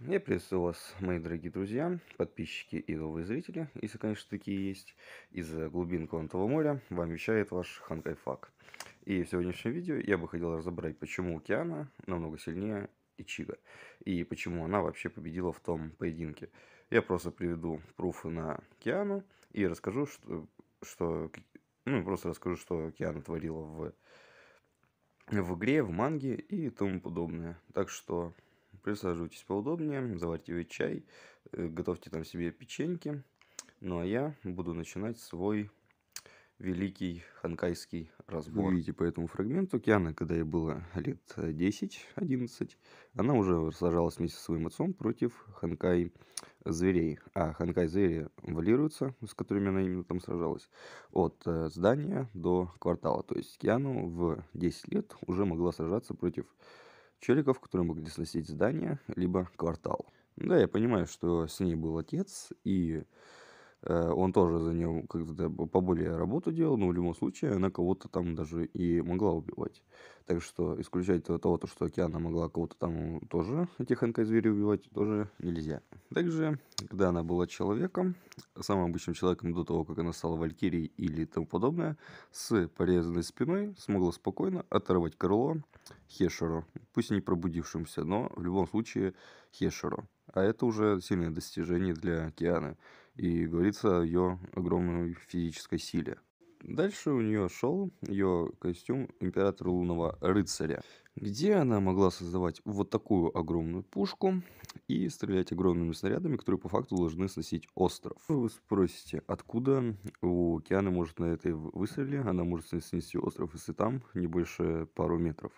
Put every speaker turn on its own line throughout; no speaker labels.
Я приветствую вас, мои дорогие друзья, подписчики и новые зрители, если, конечно, такие есть. Из э, глубин Квантового моря вам вещает ваш Ханкайфак. И в сегодняшнем видео я бы хотел разобрать, почему Океана намного сильнее Ичига, и почему она вообще победила в том поединке. Я просто приведу пруфы на Океану и расскажу, что, что ну, просто расскажу, что Океана творила в, в игре, в манге и тому подобное. Так что Присаживайтесь поудобнее, заваривайте чай, э, готовьте там себе печеньки. Ну а я буду начинать свой великий ханкайский разбор. Вы видите по этому фрагменту, Киана, когда ей было лет 10-11, э, она уже сражалась вместе со своим отцом против ханкай зверей. А ханкай звери валируются, с которыми она именно там сражалась, от э, здания до квартала. То есть Киану в 10 лет уже могла сражаться против Челиков, которые могли сносить здание, либо квартал. Да, я понимаю, что с ней был отец, и э, он тоже за нее как-то поболее работу делал, но в любом случае она кого-то там даже и могла убивать. Так что исключать того, то, что Океана могла кого-то там тоже, этих зверей убивать, тоже нельзя. Также, когда она была человеком, самым обычным человеком до того, как она стала Валькирией или тому подобное, с порезанной спиной смогла спокойно оторвать крыло Хешеру. Пусть и не пробудившимся, но в любом случае Хешеру. А это уже сильное достижение для Океана. И говорится о ее огромной физической силе. Дальше у нее шел ее костюм императора лунного рыцаря где она могла создавать вот такую огромную пушку и стрелять огромными снарядами, которые по факту должны сносить остров. Вы спросите, откуда у океана может на этой выстреле, она может снести остров, если там не больше пару метров.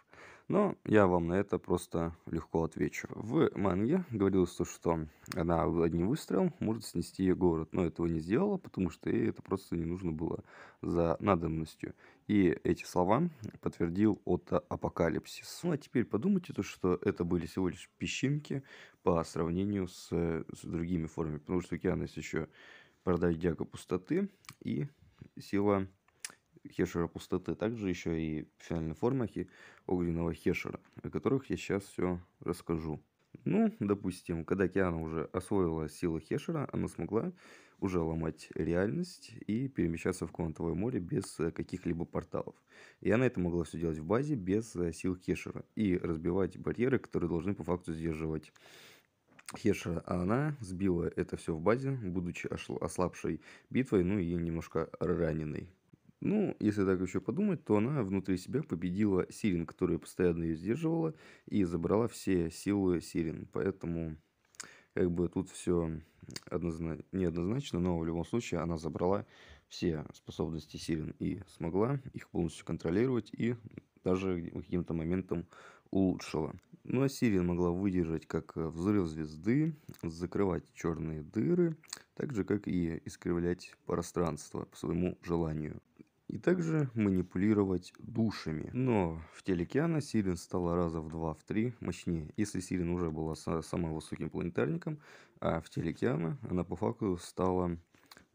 Но я вам на это просто легко отвечу. В манге говорилось то, что она одним выстрелом может снести город, но этого не сделала, потому что ей это просто не нужно было за надобностью. И эти слова подтвердил от а, Апокалипсис. Ну а теперь подумайте, то, что это были всего лишь песчинки по сравнению с, с другими формами. Потому что океанность еще Продайдяга пустоты и сила Хешера пустоты. Также еще и финальной формахи огненного Хешера, о которых я сейчас все расскажу. Ну, допустим, когда Киана уже освоила силу Хешера, она смогла уже ломать реальность и перемещаться в квантовое море без э, каких-либо порталов. И она это могла все делать в базе без э, сил Хешера и разбивать барьеры, которые должны по факту сдерживать Хешера. а она сбила это все в базе, будучи ослабшей битвой, ну и немножко раненой. Ну, если так еще подумать, то она внутри себя победила Сирин, которая постоянно ее сдерживала, и забрала все силы Сирин. Поэтому как бы тут все однозна... неоднозначно, но в любом случае она забрала все способности сирен и смогла их полностью контролировать и даже каким-то моментом улучшила. Ну а Сирия могла выдержать как э, взрыв звезды, закрывать черные дыры, так же как и искривлять пространство по своему желанию и также манипулировать душами. Но в теле Киана Сирен стала раза в два, в три мощнее. Если Сирин уже была самым высоким планетарником, а в теле Киана она по факту стала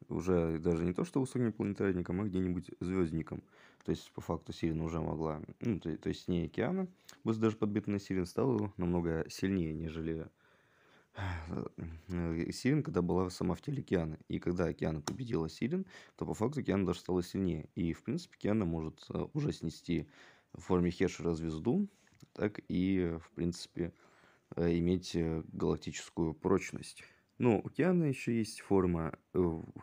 уже даже не то что высоким планетарником, а где-нибудь звездником. То есть, по факту, Сирин уже могла, ну, то, то есть, не Океана, пусть даже подбитая Сирин стала намного сильнее, нежели Э, Сирин, когда была сама в теле Киана. И когда Киана победила Сирин, то по факту Киана даже стала сильнее. И, в принципе, Киана может э, уже снести в форме Хешера звезду, так и, в принципе, э, иметь галактическую прочность. Но ну, у Киана еще есть форма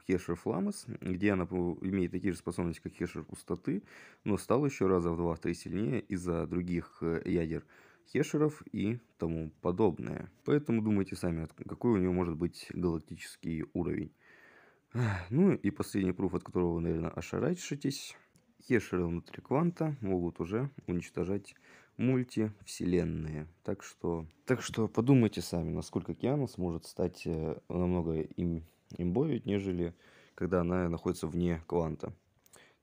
Хешер Фламос, где она имеет такие же способности, как Хешер Пустоты, но стала еще раза в два-три сильнее из-за других ядер хешеров и тому подобное. Поэтому думайте сами, какой у него может быть галактический уровень. Ну и последний пруф, от которого вы, наверное, ошарачитесь. Хешеры внутри кванта могут уже уничтожать мультивселенные. Так что, так что подумайте сами, насколько Кианус может стать э, намного им имбовить, нежели когда она находится вне кванта.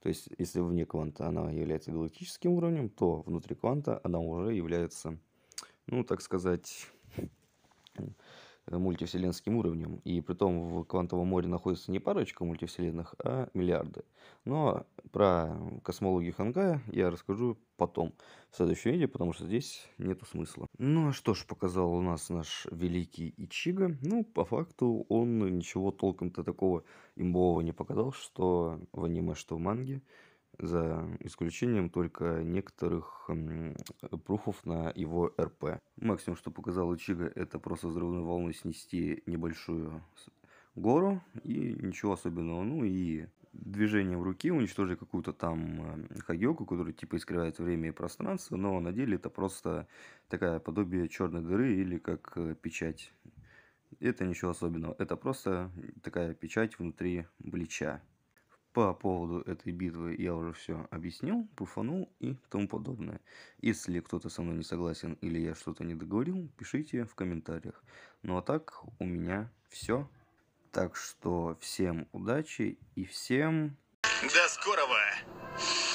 То есть, если вне кванта она является галактическим уровнем, то внутри кванта она уже является, ну, так сказать, э, мультивселенским уровнем. И при том в квантовом море находится не парочка мультивселенных, а миллиарды. Но про космологию Хангая я расскажу потом, в следующем видео, потому что здесь нету смысла. Ну а что ж показал у нас наш великий Ичига? Ну, по факту он ничего толком-то такого имбового не показал, что в аниме, что в манге, за исключением только некоторых пруфов на его РП. Максимум, что показал Ичига, это просто взрывной волной снести небольшую гору и ничего особенного. Ну и движением руки уничтожить какую-то там хагеку, э, которая типа искривает время и пространство, но на деле это просто такая подобие черной дыры или как э, печать. Это ничего особенного, это просто такая печать внутри Блича. По поводу этой битвы я уже все объяснил, пуфанул и тому подобное. Если кто-то со мной не согласен или я что-то не договорил, пишите в комментариях. Ну а так, у меня все. Так что всем удачи и всем... До скорого!